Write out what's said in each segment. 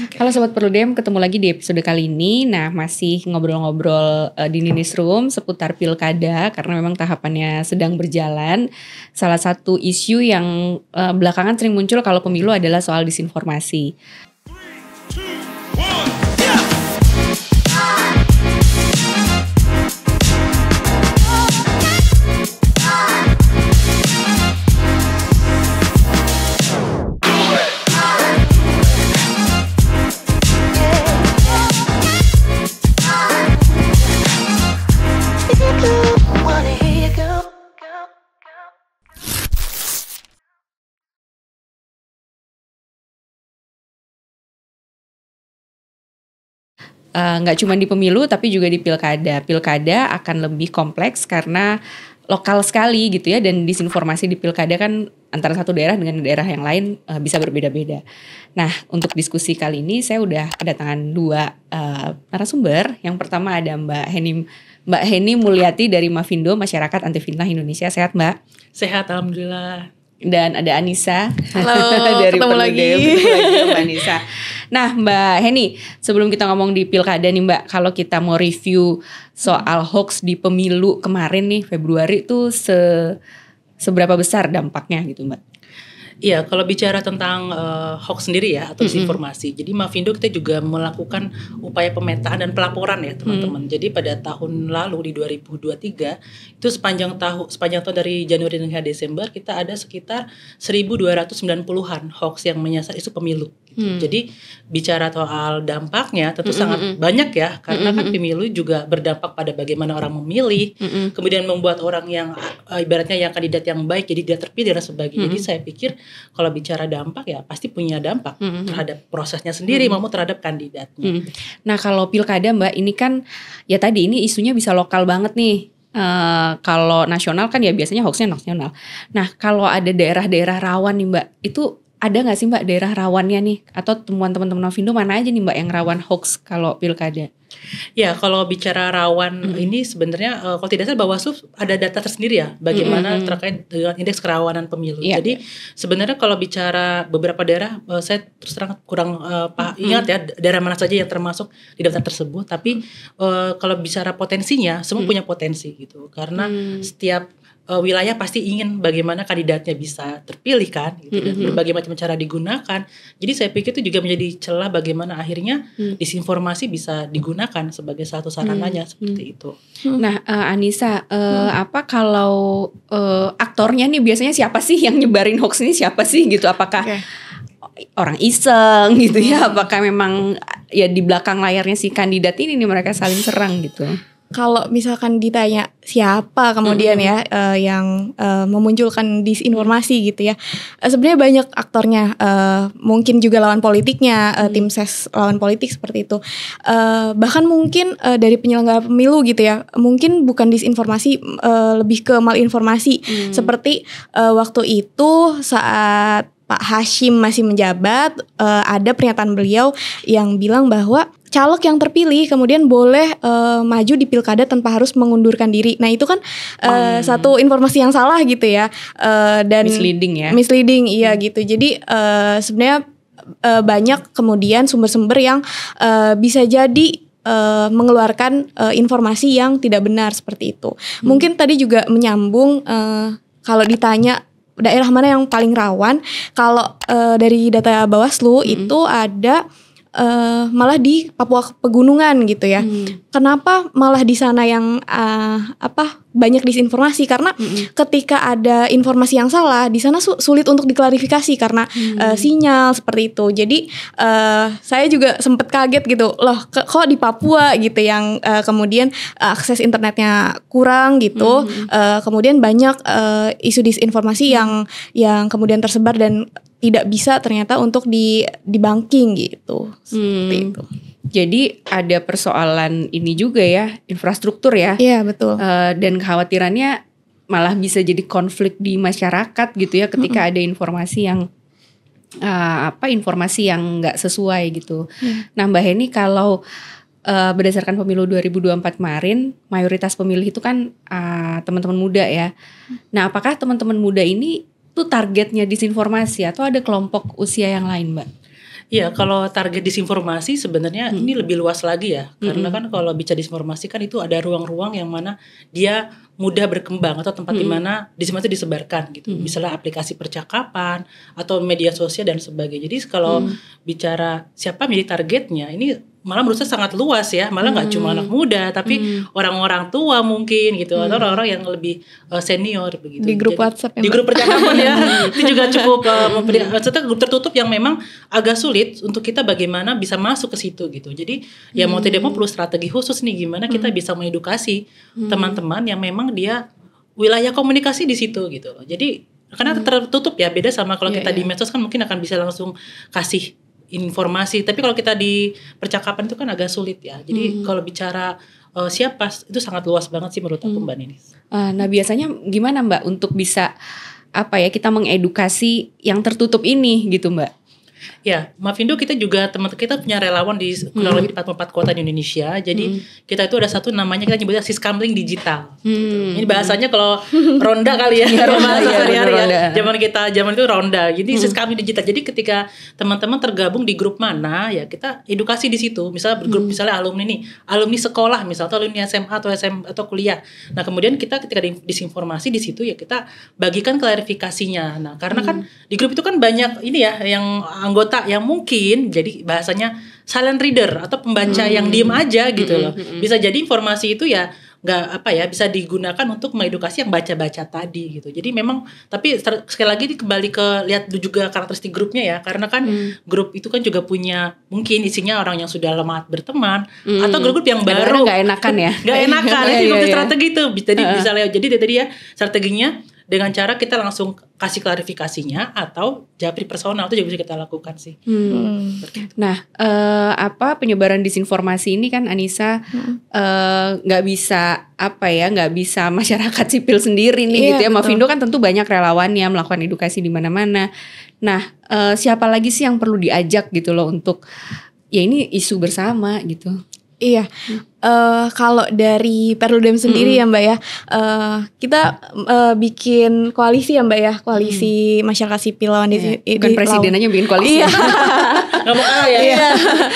Okay. Halo Sobat Perlu ketemu lagi di episode kali ini. Nah, masih ngobrol-ngobrol uh, di Room seputar pilkada karena memang tahapannya sedang berjalan. Salah satu isu yang uh, belakangan sering muncul kalau pemilu adalah soal disinformasi. Three, two, Eh, nggak uh, cuma di pemilu tapi juga di pilkada. Pilkada akan lebih kompleks karena lokal sekali gitu ya dan disinformasi di pilkada kan antara satu daerah dengan daerah yang lain uh, bisa berbeda-beda. Nah untuk diskusi kali ini saya udah kedatangan dua uh, narasumber. Yang pertama ada Mbak Heni Mbak Heni Mulyati dari Mavindo Masyarakat Anti Fitnah Indonesia. Sehat Mbak? Sehat Alhamdulillah dan ada Anissa. Halo, dari ketemu lagi. lagi Mbak Anissa. Nah, Mbak Heni, sebelum kita ngomong di pilkada nih Mbak, kalau kita mau review soal hoax di pemilu kemarin nih Februari tuh se seberapa besar dampaknya gitu Mbak? Iya, kalau bicara tentang uh, hoax sendiri ya atau disinformasi. Mm -hmm. Jadi Mavindo kita juga melakukan upaya pemetaan dan pelaporan ya, teman-teman. Mm Jadi pada tahun lalu di 2023 itu sepanjang tahun sepanjang tahun dari Januari hingga Desember kita ada sekitar 1290-an hoax yang menyasar isu pemilu Gitu. Hmm. Jadi bicara soal dampaknya tentu hmm, hmm sangat hmm. banyak ya karena hmm, kan hmm, pemilu juga berdampak pada bagaimana orang memilih, hmm, kemudian membuat orang yang eh, ibaratnya yang kandidat yang baik jadi dia terpilih dan sebagainya. Hmm. Jadi saya pikir kalau bicara dampak ya pasti punya dampak hmm. terhadap prosesnya sendiri hmm. maupun terhadap kandidatnya. Hmm. Nah kalau pilkada mbak ini kan ya tadi ini isunya bisa lokal banget nih uh, kalau nasional kan ya biasanya hoaxnya nasional. Nah kalau ada daerah-daerah rawan nih mbak, itu ada nggak sih mbak daerah rawannya nih atau temuan teman-teman Novindo mana aja nih mbak yang rawan hoax kalau pilkada? Ya kalau bicara rawan mm -hmm. ini sebenarnya eh, kalau tidak salah Bawaslu ada data tersendiri ya bagaimana mm -hmm. terkait dengan indeks kerawanan pemilu. Yeah. Jadi sebenarnya kalau bicara beberapa daerah eh, saya terus terang kurang uh, mm -hmm. ingat ya daerah mana saja yang termasuk di daftar tersebut. Tapi uh, kalau bicara potensinya semua mm -hmm. punya potensi gitu karena mm -hmm. setiap uh, wilayah pasti ingin bagaimana kandidatnya bisa terpilih kan gitu mm -hmm. dan berbagai macam cara digunakan. Jadi saya pikir itu juga menjadi celah bagaimana akhirnya mm. disinformasi bisa digunakan sebagai satu sarananya mm. seperti mm. itu. Mm. Nah, uh, Anissa, uh, mm. apa kalau uh, aktornya nih biasanya siapa sih yang nyebarin hoax ini siapa sih gitu? Apakah okay orang iseng gitu ya mm. apakah memang ya di belakang layarnya si kandidat ini nih mereka saling serang gitu kalau misalkan ditanya siapa kemudian mm -hmm. ya uh, yang uh, memunculkan disinformasi gitu ya uh, sebenarnya banyak aktornya uh, mungkin juga lawan politiknya uh, tim ses lawan politik seperti itu uh, bahkan mungkin uh, dari penyelenggara pemilu gitu ya mungkin bukan disinformasi uh, lebih ke malinformasi mm. seperti uh, waktu itu saat Pak Hashim masih menjabat, uh, ada pernyataan beliau yang bilang bahwa caleg yang terpilih kemudian boleh uh, maju di pilkada tanpa harus mengundurkan diri. Nah itu kan uh, um, satu informasi yang salah gitu ya uh, dan misleading ya. Misleading iya hmm. gitu. Jadi uh, sebenarnya uh, banyak kemudian sumber-sumber yang uh, bisa jadi uh, mengeluarkan uh, informasi yang tidak benar seperti itu. Hmm. Mungkin tadi juga menyambung uh, kalau ditanya daerah mana yang paling rawan, kalau uh, dari data Bawaslu hmm. itu ada uh, malah di Papua Pegunungan gitu ya. Hmm. Kenapa malah di sana yang uh, apa banyak disinformasi karena hmm. ketika ada informasi yang salah di sana su sulit untuk diklarifikasi karena hmm. uh, sinyal seperti itu. Jadi uh, saya juga sempat kaget gitu. Loh, kok di Papua gitu yang uh, kemudian uh, akses internetnya kurang gitu. Hmm. Uh, kemudian banyak uh, isu disinformasi hmm. yang yang kemudian tersebar dan tidak bisa ternyata untuk di di gitu seperti hmm. itu. Jadi ada persoalan ini juga ya infrastruktur ya. Iya betul. Uh, dan kekhawatirannya malah bisa jadi konflik di masyarakat gitu ya ketika mm -hmm. ada informasi yang uh, apa informasi yang nggak sesuai gitu. Hmm. Nah Mbak Heni kalau uh, berdasarkan pemilu 2024 kemarin mayoritas pemilih itu kan teman-teman uh, teman muda ya. Hmm. Nah apakah teman-teman muda ini tuh targetnya disinformasi atau ada kelompok usia yang lain, Mbak? Iya kalau target disinformasi sebenarnya hmm. ini lebih luas lagi ya. Karena hmm. kan kalau bicara disinformasi kan itu ada ruang-ruang yang mana dia mudah berkembang atau tempat hmm. di mana di disemen itu disebarkan gitu. Hmm. Misalnya aplikasi percakapan atau media sosial dan sebagainya. Jadi kalau hmm. bicara siapa menjadi targetnya, ini malah menurut saya sangat luas ya malah nggak hmm. cuma anak muda tapi orang-orang hmm. tua mungkin gitu hmm. atau orang-orang yang lebih uh, senior begitu di grup Jadi, WhatsApp di grup percakapan ya itu juga cukup uh, memberi grup tertutup yang memang agak sulit untuk kita bagaimana bisa masuk ke situ gitu jadi ya mau tidak mau perlu strategi khusus nih gimana kita bisa mengedukasi teman-teman yang memang memang dia wilayah komunikasi di situ gitu loh. Jadi karena hmm. tertutup ya beda sama kalau yeah, kita yeah. di iya. medsos kan mungkin akan bisa langsung kasih informasi. Tapi kalau kita di percakapan itu kan agak sulit ya. Jadi hmm. kalau bicara uh, siapa itu sangat luas banget sih menurut aku hmm. Mbak Nini. Uh, eh, nah biasanya gimana Mbak untuk bisa apa ya kita mengedukasi yang tertutup ini gitu Mbak? Ya, Mavindo kita juga teman kita punya relawan di hmm. kurang lebih empat empat kota di Indonesia. Jadi hmm. kita itu ada satu namanya kita nyebutnya siskamling digital. Hmm. Gitu. Ini bahasanya kalau ronda kali ya, iya, ronda iya, sehari-hari ya. Zaman kita zaman itu ronda. Jadi hmm. siskamling digital. Jadi ketika teman-teman tergabung di grup mana ya kita edukasi di situ. Misalnya grup hmm. misalnya alumni nih, alumni sekolah misalnya atau alumni SMA atau SM atau kuliah. Nah, kemudian kita ketika disinformasi di situ ya kita bagikan klarifikasinya. Nah, karena hmm. kan di grup itu kan banyak ini ya yang anggota anggota yang mungkin jadi bahasanya silent reader atau pembaca hmm. yang diem aja gitu hmm, loh. Hmm, hmm. Bisa jadi informasi itu ya nggak apa ya bisa digunakan untuk mengedukasi yang baca-baca tadi gitu. Jadi memang tapi sekali lagi kembali ke lihat juga karakteristik grupnya ya karena kan hmm. grup itu kan juga punya mungkin isinya orang yang sudah lemah berteman hmm. atau grup yang baru nggak enakan ya nggak enakan iya, iya, itu ya, ya, ya. strategi itu jadi uh. bisa lewat jadi tadi ya strateginya dengan cara kita langsung kasih klarifikasinya atau japri personal itu juga bisa kita lakukan sih. Hmm. Nah, uh, apa penyebaran disinformasi ini kan Anissa hmm. Eh, nggak hmm. uh, bisa apa ya, nggak bisa masyarakat sipil sendiri nih iya, gitu ya. Betul. Mavindo kan tentu banyak relawan yang melakukan edukasi di mana-mana. Nah, uh, siapa lagi sih yang perlu diajak gitu loh untuk ya ini isu bersama gitu. Iya, hmm. uh, kalau dari Perludem sendiri hmm. ya Mbak ya, uh, kita uh, bikin koalisi ya Mbak ya, koalisi hmm. masyarakat sipil lawan yeah. di, Bukan presiden bikin koalisi. Iya. Gak mau kalah ya. Iya.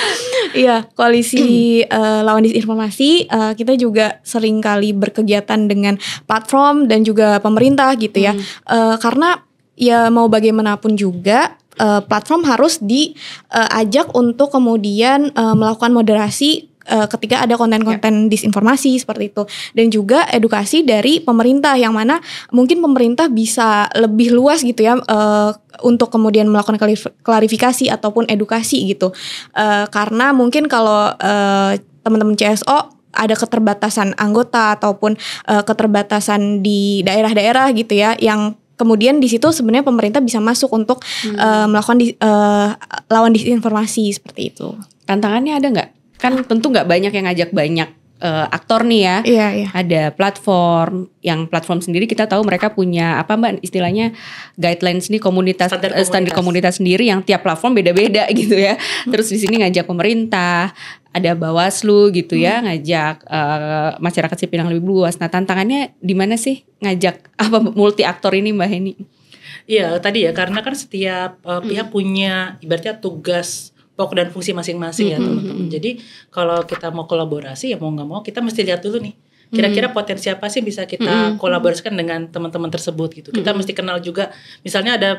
iya koalisi uh, lawan disinformasi uh, kita juga sering kali berkegiatan dengan platform dan juga pemerintah gitu ya. Hmm. Uh, karena ya mau bagaimanapun juga uh, platform harus diajak uh, untuk kemudian uh, melakukan moderasi uh, ketika ada konten-konten yeah. disinformasi seperti itu dan juga edukasi dari pemerintah yang mana mungkin pemerintah bisa lebih luas gitu ya uh, untuk kemudian melakukan klarifikasi ataupun edukasi gitu uh, karena mungkin kalau uh, teman-teman CSO ada keterbatasan anggota ataupun uh, keterbatasan di daerah-daerah gitu ya yang kemudian di situ sebenarnya pemerintah bisa masuk untuk hmm. uh, melakukan di, uh, lawan disinformasi seperti itu. Tantangannya ada nggak kan tentu nggak banyak yang ngajak banyak uh, aktor nih ya. Iya, iya. Ada platform, yang platform sendiri kita tahu mereka punya apa Mbak istilahnya guidelines nih komunitas standar eh, komunitas, standar komunitas sendiri yang tiap platform beda-beda gitu ya. Hmm. Terus di sini ngajak pemerintah, ada Bawaslu gitu ya, hmm. ngajak uh, masyarakat sipil yang lebih luas. Nah, tantangannya di mana sih ngajak apa multi aktor ini Mbak Heni? Iya, tadi ya karena kan setiap uh, pihak punya ibaratnya tugas pokok dan fungsi masing-masing ya, mm-hmm. ya teman-teman. Jadi kalau kita mau kolaborasi ya mau nggak mau kita mesti lihat dulu nih kira-kira mm-hmm. potensi apa sih bisa kita mm-hmm. kolaborasikan dengan teman-teman tersebut gitu. Kita mm-hmm. mesti kenal juga misalnya ada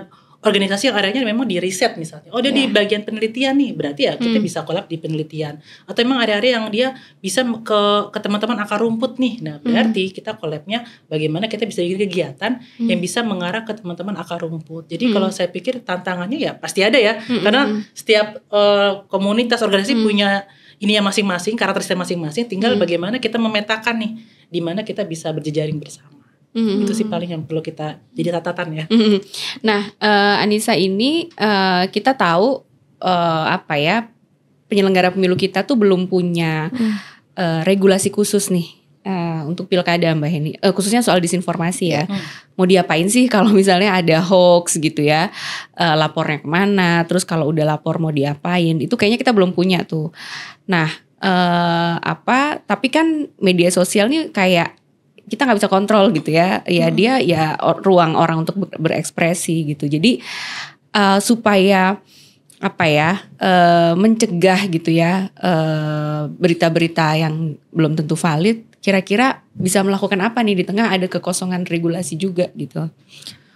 organisasi yang areanya memang di riset misalnya. Oh dia yeah. di ya. bagian penelitian nih, berarti ya kita hmm. bisa kolab di penelitian. Atau memang area-area yang dia bisa ke teman-teman akar rumput nih. Nah hmm. berarti hmm. kita kolabnya bagaimana kita bisa jadi kegiatan hmm. yang bisa mengarah ke teman-teman akar rumput. Jadi hmm. kalau saya pikir tantangannya ya pasti ada ya, hmm. hmm karena hmm. setiap uh, komunitas organisasi hmm. punya ini yang masing-masing karakteristik masing-masing. Tinggal hmm. bagaimana kita memetakan nih, di mana kita bisa berjejaring bersama. Mm-hmm. Itu sih paling yang perlu kita jadi catatan ya. Mm-hmm. Nah, uh, Anissa ini uh, kita tahu uh, apa ya penyelenggara pemilu kita tuh belum punya mm. uh, regulasi khusus nih uh, untuk pilkada Mbak Heni. Uh, khususnya soal disinformasi ya. Mm. Mau diapain sih kalau misalnya ada hoax gitu ya? Uh, lapornya kemana? Terus kalau udah lapor mau diapain? Itu kayaknya kita belum punya tuh. Nah. Uh, apa tapi kan media sosial nih kayak kita nggak bisa kontrol gitu ya ya hmm. dia ya ruang orang untuk berekspresi gitu jadi uh, supaya apa ya uh, mencegah gitu ya berita eh, berita-berita yang belum tentu valid kira-kira bisa melakukan apa nih di tengah ada kekosongan regulasi juga gitu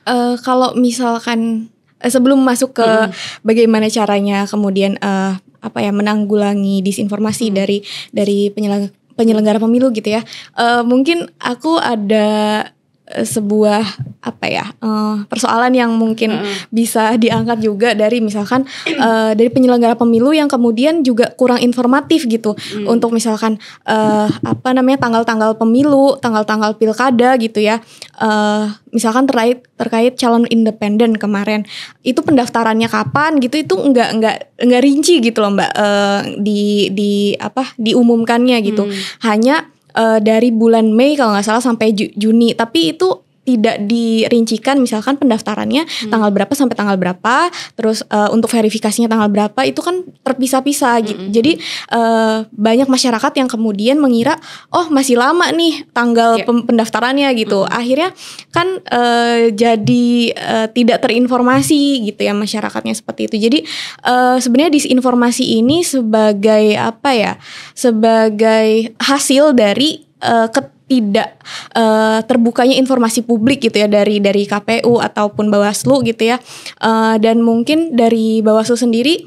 uh, kalau misalkan sebelum masuk ke hmm. bagaimana caranya kemudian uh, apa ya menanggulangi disinformasi hmm. dari dari penyelenggara penyelenggara pemilu gitu ya. Uh, mungkin aku ada Eh, sebuah apa ya uh, persoalan yang mungkin mm. bisa diangkat juga dari misalkan uh, dari penyelenggara pemilu yang kemudian juga kurang informatif gitu mm. untuk misalkan uh, apa namanya tanggal-tanggal pemilu tanggal-tanggal pilkada gitu ya uh, misalkan terkait terkait calon independen kemarin itu pendaftarannya kapan gitu itu enggak nggak nggak rinci gitu loh mbak uh, di di apa diumumkannya gitu mm. hanya uh, dari bulan Mei kalau nggak salah sampai Juni tapi itu tidak dirincikan misalkan pendaftarannya hmm. tanggal berapa sampai tanggal berapa terus uh, untuk verifikasinya tanggal berapa itu kan terpisah-pisah hmm. Gitu. jadi uh, banyak masyarakat yang kemudian mengira oh masih lama nih tanggal yeah. Iya. pendaftarannya gitu hmm. akhirnya kan uh, jadi uh, tidak terinformasi gitu ya masyarakatnya seperti itu jadi uh, sebenarnya disinformasi ini sebagai apa ya sebagai hasil dari uh, tidak uh, terbukanya informasi publik gitu ya dari dari KPU ataupun Bawaslu gitu ya uh, dan mungkin dari Bawaslu sendiri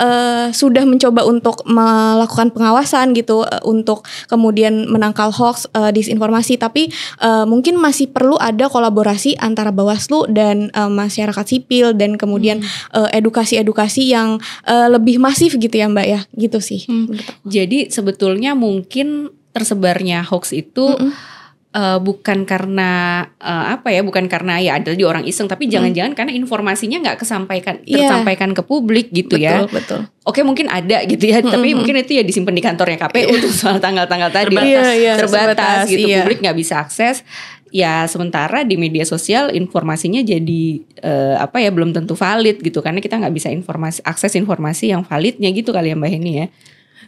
uh, sudah mencoba untuk melakukan pengawasan gitu uh, untuk kemudian menangkal hoax uh, disinformasi tapi uh, mungkin masih perlu ada kolaborasi antara Bawaslu dan uh, masyarakat sipil dan kemudian hmm. edukasi-edukasi hmm. uh, yang uh, lebih masif gitu ya Mbak ya gitu sih. Hmm. Jadi sebetulnya mungkin tersebarnya hoax itu mm -hmm. Uh, bukan karena uh, apa ya bukan karena ya ada di orang iseng tapi jangan-jangan mm. karena informasinya nggak kesampaikan yeah. tersampaikan ke publik gitu ya. betul, ya betul oke mungkin ada gitu ya -hmm. tapi mungkin itu ya disimpan di kantornya KPU untuk iya. soal tanggal-tanggal tadi terbatas, yeah, yeah, terbatas, terbatas gitu yeah. publik iya. nggak bisa akses ya sementara di media sosial informasinya jadi uh, apa ya belum tentu valid gitu karena kita nggak bisa informasi akses informasi yang validnya gitu kali ya Mbak Heni ya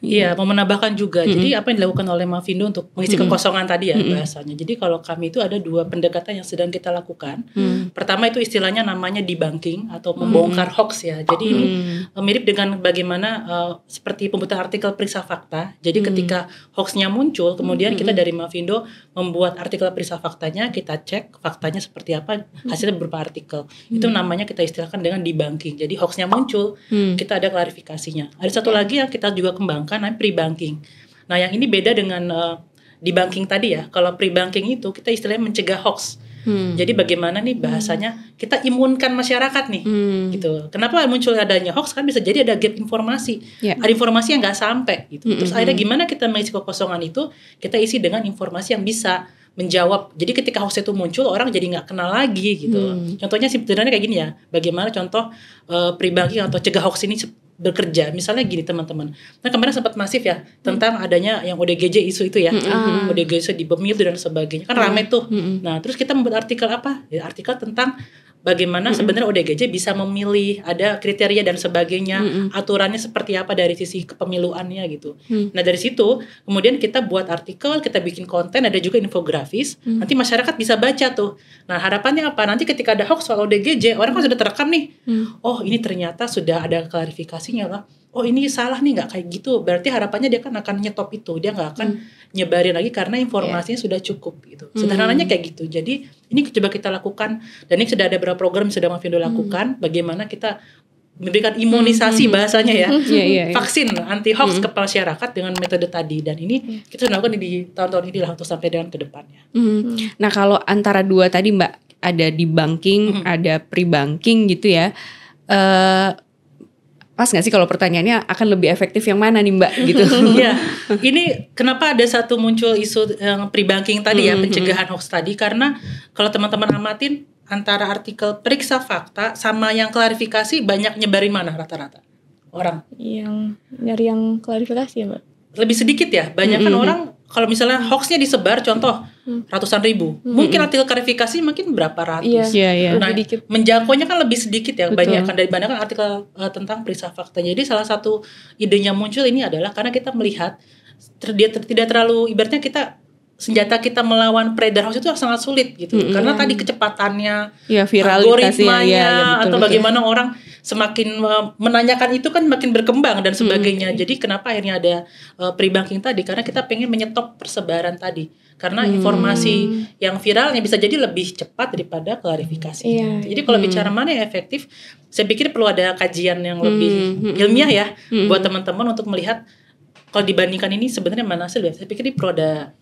Iya, iya, mau menambahkan juga. Mm -hmm. Jadi apa yang dilakukan oleh Mavindo untuk mengisi mm -hmm. kekosongan tadi ya mm -hmm. bahasanya. Jadi kalau kami itu ada dua pendekatan yang sedang kita lakukan. Mm. Pertama itu istilahnya namanya debunking atau membongkar mm. hoax ya. Jadi mm. ini eh, mirip dengan bagaimana uh, seperti pembuatan artikel periksa fakta. Jadi mm. ketika hoaxnya muncul, kemudian mm -hmm. kita dari Mavindo membuat artikel periksa faktanya, kita cek faktanya seperti apa, hasilnya berupa artikel. Mm. Itu namanya kita istilahkan dengan debunking. Jadi hoaxnya muncul, mm. kita ada klarifikasinya. Ada satu ya. lagi yang kita juga kembangkan menggunakan namanya pre-banking. Nah, yang ini beda dengan uh, di banking tadi ya. Kalau pre-banking itu kita istilahnya mencegah hoax. Hmm. Jadi bagaimana nih hmm. bahasanya hmm. kita imunkan masyarakat nih, hmm. gitu. Kenapa muncul adanya hoax kan bisa jadi ada gap informasi, yeah. ada informasi yang nggak sampai gitu. Hmm. Terus akhirnya gimana kita mengisi kekosongan itu? Kita isi dengan informasi yang bisa menjawab. Jadi ketika hoax itu muncul orang jadi nggak kenal lagi gitu. Hmm. Contohnya sebenarnya kayak gini ya. Bagaimana contoh uh, pre-banking atau cegah hoax ini bekerja misalnya gini teman-teman nah kemarin sempat masif ya tentang hmm. adanya yang ODGJ isu itu ya hmm. ODGJ di Pemilu dan sebagainya kan hmm. ramai tuh hmm. nah terus kita membuat artikel apa ya, artikel tentang bagaimana mm-hmm. sebenarnya ODGJ bisa memilih ada kriteria dan sebagainya hmm aturannya seperti apa dari sisi kepemiluannya gitu mm. nah dari situ kemudian kita buat artikel kita bikin konten ada juga infografis mm. nanti masyarakat bisa baca tuh nah harapannya apa nanti ketika ada hoax soal ODGJ orang kan sudah terekam nih mm. oh ini ternyata sudah ada klarifikasinya lah oh ini salah nih nggak kayak gitu berarti harapannya dia kan akan nyetop itu dia nggak akan hmm. nyebarin lagi karena informasinya yeah. sudah cukup gitu hmm. sederhananya kayak gitu jadi ini coba kita lakukan dan ini sudah ada beberapa program yang sudah Mavindo hmm. lakukan hmm. bagaimana kita memberikan imunisasi hmm. bahasanya ya yeah, yeah, yeah. vaksin anti hoax hmm. ke masyarakat dengan metode tadi dan ini yeah. kita sudah lakukan di tahun-tahun inilah untuk sampai dengan kedepannya. Hmm. Hmm. Nah kalau antara dua tadi mbak ada di banking hmm. ada pre banking gitu ya. Uh, pas nggak sih kalau pertanyaannya akan lebih efektif yang mana nih mbak gitu? ya, ini kenapa ada satu muncul isu yang eh, pre-banking tadi ya mm-hmm. pencegahan hoax tadi karena kalau teman-teman amatin antara artikel periksa fakta sama yang klarifikasi banyak nyebarin mana rata-rata orang? Yang nyari yang klarifikasi ya mbak? Lebih sedikit ya, banyak kan mm -hmm. orang kalau misalnya hoaxnya disebar contoh Hmm. ratusan ribu. Hmm. Mungkin hmm. artikel klarifikasi mungkin berapa ratus. Iya. iya, iya. Nah, dikit. menjangkaunya kan lebih sedikit ya, banyak kan dari kan artikel uh, tentang periksa fakta. Jadi salah satu idenya muncul ini adalah karena kita melihat ter, dia ter, tidak terlalu ibaratnya kita senjata kita melawan predator hoax itu sangat sulit gitu. Mm -hmm. Karena tadi kecepatannya, ya, viralitasnya, ya, ya, atau bagaimana bagaimana orang semakin menanyakan itu kan makin berkembang dan sebagainya. Hmm. Jadi kenapa akhirnya ada uh, pre-banking tadi? Karena kita pengen menyetop persebaran tadi. Karena hmm. informasi yang viralnya bisa jadi lebih cepat daripada klarifikasi. Yeah. Jadi kalau hmm. bicara mana yang efektif, saya pikir perlu ada kajian yang lebih hmm. hmm, hmm. ilmiah ya hmm. buat teman-teman untuk melihat kalau dibandingkan ini sebenarnya mana sih saya pikir ini perlu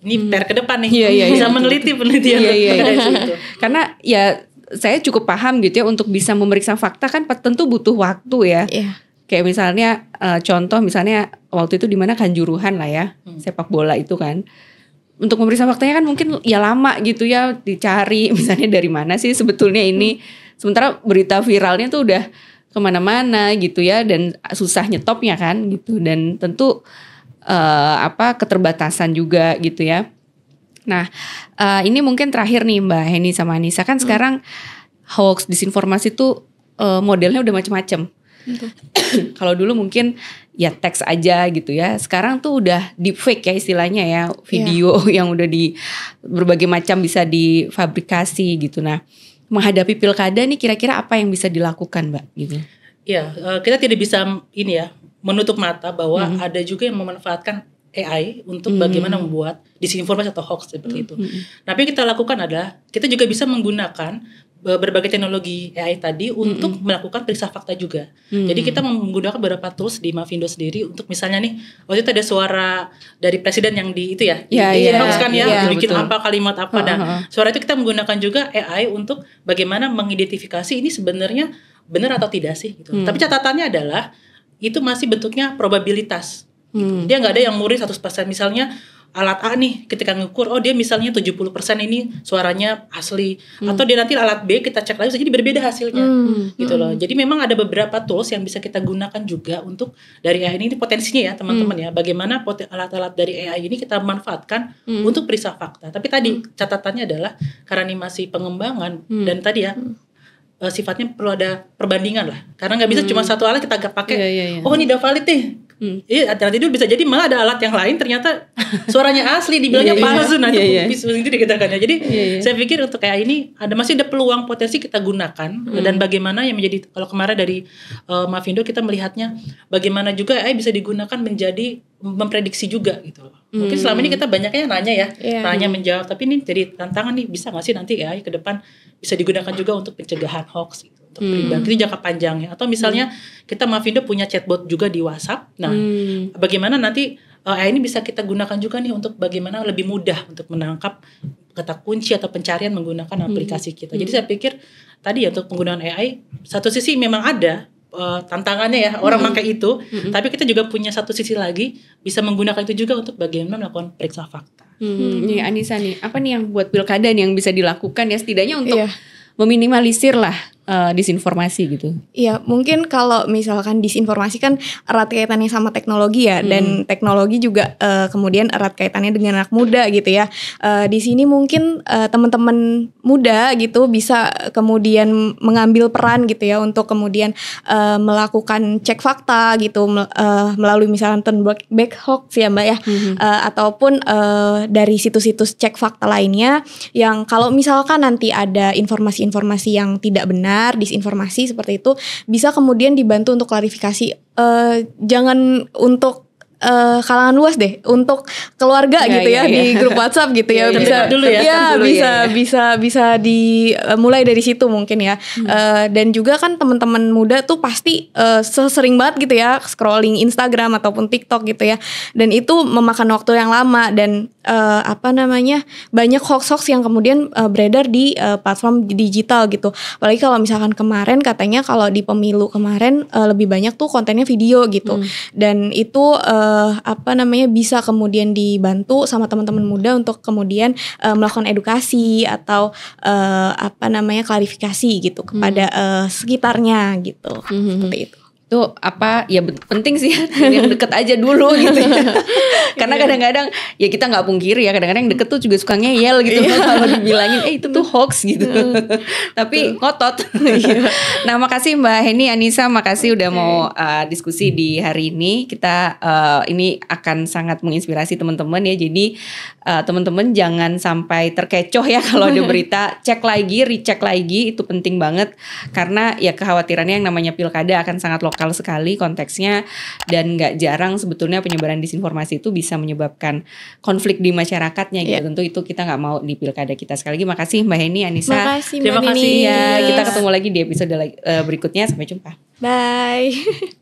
ini hmm. per ke depan nih yeah, yeah, iya. bisa yeah, meneliti penelitian yeah, yeah, yeah. itu. karena ya saya cukup paham gitu ya untuk bisa memeriksa fakta kan tentu butuh waktu ya. Yeah. Kayak misalnya eh, contoh misalnya waktu itu di mana Kanjuruhan lah ya, hmm. sepak bola itu kan. Untuk memeriksa faktanya kan mungkin ya lama gitu ya dicari misalnya dari mana sih sebetulnya ini. Hmm. Sementara berita viralnya tuh udah kemana-mana gitu ya dan susah nyetopnya kan gitu dan tentu uh, apa keterbatasan juga gitu ya Nah, uh, ini mungkin terakhir nih Mbak Heni sama Anissa kan hmm. sekarang hoax disinformasi itu uh, eh, modelnya udah macam-macam. Kalau dulu mungkin ya teks aja gitu ya. Sekarang tuh udah deepfake ya istilahnya ya, iya. video yeah. yang udah di berbagai macam bisa difabrikasi gitu. Nah, menghadapi pilkada nih kira-kira apa yang bisa dilakukan, Mbak gitu? Ya, kita tidak bisa ini ya menutup mata bahwa hmm. ada juga yang memanfaatkan AI untuk hmm. bagaimana membuat disinformasi atau hoax seperti hmm, itu. Hmm. hmm. Tapi kita lakukan adalah kita juga bisa menggunakan berbagai teknologi AI tadi hmm, untuk mm -hmm. melakukan periksa fakta juga. Mm -hmm. Jadi kita menggunakan beberapa tools di Mavindo sendiri untuk misalnya nih waktu itu ada suara dari presiden yang di itu ya, yeah, di yeah, ya, kan ya, yeah, bikin betul. apa kalimat apa dan uh -huh. suara itu kita menggunakan juga AI untuk bagaimana mengidentifikasi ini sebenarnya benar atau tidak sih gitu. Mm. Tapi catatannya adalah itu masih bentuknya probabilitas. Gitu. Hmm. Dia nggak ada yang murni 100%. Misalnya alat A nih ketika ngukur oh dia misalnya 70% ini suaranya asli hmm. atau dia nanti alat B kita cek lagi jadi berbeda hasilnya hmm. gitu loh. Hmm. Jadi memang ada beberapa tools yang bisa kita gunakan juga untuk dari AI ini, ini potensinya ya teman-teman hmm. ya bagaimana alat-alat dari AI ini kita manfaatkan hmm. untuk periksa fakta. Tapi tadi hmm. catatannya adalah karena ini masih pengembangan hmm. dan tadi ya hmm. eh, sifatnya perlu ada perbandingan lah karena nggak bisa hmm. cuma satu alat kita pakai yeah, yeah, yeah. oh ini udah valid nih Hmm. Iya, alat tidur bisa jadi malah ada alat yang lain ternyata suaranya asli dibilangnya palsu nanti iya, iya. Nah, itu iya, iya. Gitu dikatakannya. Jadi iya, iya. saya pikir untuk kayak ini ada masih ada peluang potensi kita gunakan hmm. dan bagaimana yang menjadi kalau kemarin dari uh, Mavindo kita melihatnya bagaimana juga AI eh, bisa digunakan menjadi memprediksi juga gitu loh. Hmm. Mungkin selama ini hmm. kita banyaknya nanya ya, yeah. nanya menjawab, tapi ini jadi tantangan nih bisa nggak sih nanti AI ke depan bisa digunakan juga untuk pencegahan hoax gitu gitu hmm. pribadi itu jangka panjangnya atau misalnya hmm. kita Mavindo punya chatbot juga di WhatsApp nah hmm. bagaimana nanti uh, eh, AI ya ini bisa kita gunakan juga nih untuk bagaimana lebih mudah untuk menangkap kata kunci atau pencarian menggunakan hmm. aplikasi kita jadi hmm. saya pikir tadi ya untuk penggunaan AI satu sisi memang ada uh, tantangannya ya orang mm -hmm. pakai itu, -hmm. tapi kita juga punya satu sisi lagi bisa menggunakan itu juga untuk bagaimana melakukan periksa fakta. Hmm, hmm. Nih Anissa nih, apa nih yang buat pilkada nih yang bisa dilakukan ya setidaknya untuk yeah. meminimalisir lah uh, disinformasi gitu. Iya, mungkin kalau misalkan disinformasi kan erat kaitannya sama teknologi ya hmm. dan teknologi juga uh, kemudian erat kaitannya dengan anak muda gitu ya. Uh, di sini mungkin uh, teman-teman muda gitu bisa kemudian mengambil peran gitu ya untuk kemudian uh, melakukan cek fakta gitu uh, melalui turn back hoax ya Mbak ya hmm. uh, ataupun uh, dari situs-situs cek fakta lainnya yang kalau misalkan nanti ada informasi-informasi yang tidak benar benar, disinformasi seperti itu bisa kemudian dibantu untuk klarifikasi. Uh, jangan untuk uh, kalangan luas deh untuk keluarga ya, gitu ya, ya, ya di iya. grup WhatsApp gitu ya, iya, iya. bisa dulu ya, ya dulu bisa ya. bisa bisa dimulai eh, uh, dari situ mungkin ya hmm. uh, dan juga kan teman-teman muda tuh pasti uh, sering banget gitu ya scrolling Instagram ataupun TikTok gitu ya dan itu memakan waktu yang lama dan uh, apa namanya banyak hoax-hoax yang kemudian uh, beredar di uh, platform digital gitu apalagi kalau misalkan kemarin katanya kalau di pemilu kemarin uh, lebih banyak tuh kontennya video gitu hmm. dan itu uh, uh, apa namanya bisa kemudian dibantu sama teman-teman muda untuk kemudian uh, melakukan edukasi atau uh, apa namanya klarifikasi gitu kepada hmm. uh, sekitarnya gitu hmm. hmm, hmm. seperti itu itu apa ya penting sih ya. yang deket aja dulu gitu ya. karena iya. kadang-kadang ya kita nggak pungkiri ya kadang-kadang yang deket tuh juga suka ngeyel gitu iya. kalau dibilangin eh itu tuh hoax gitu hmm. tapi ngotot iya. nah makasih mbak Heni Anissa makasih udah okay. mau uh, diskusi di hari ini kita uh, ini akan sangat menginspirasi teman-teman ya jadi uh, teman-teman jangan sampai terkecoh ya kalau ada berita cek lagi recheck lagi itu penting banget karena ya kekhawatirannya yang namanya pilkada akan sangat lokal lokal sekali konteksnya dan nggak jarang sebetulnya penyebaran disinformasi itu bisa menyebabkan konflik di masyarakatnya gitu. Iya. Tentu itu kita nggak mau di pilkada kita sekali lagi. Makasih Mbak Heni, Anissa. Makasih Mbak Terima kasih. Ya, kita ketemu lagi di episode eh, berikutnya. Sampai jumpa. Bye.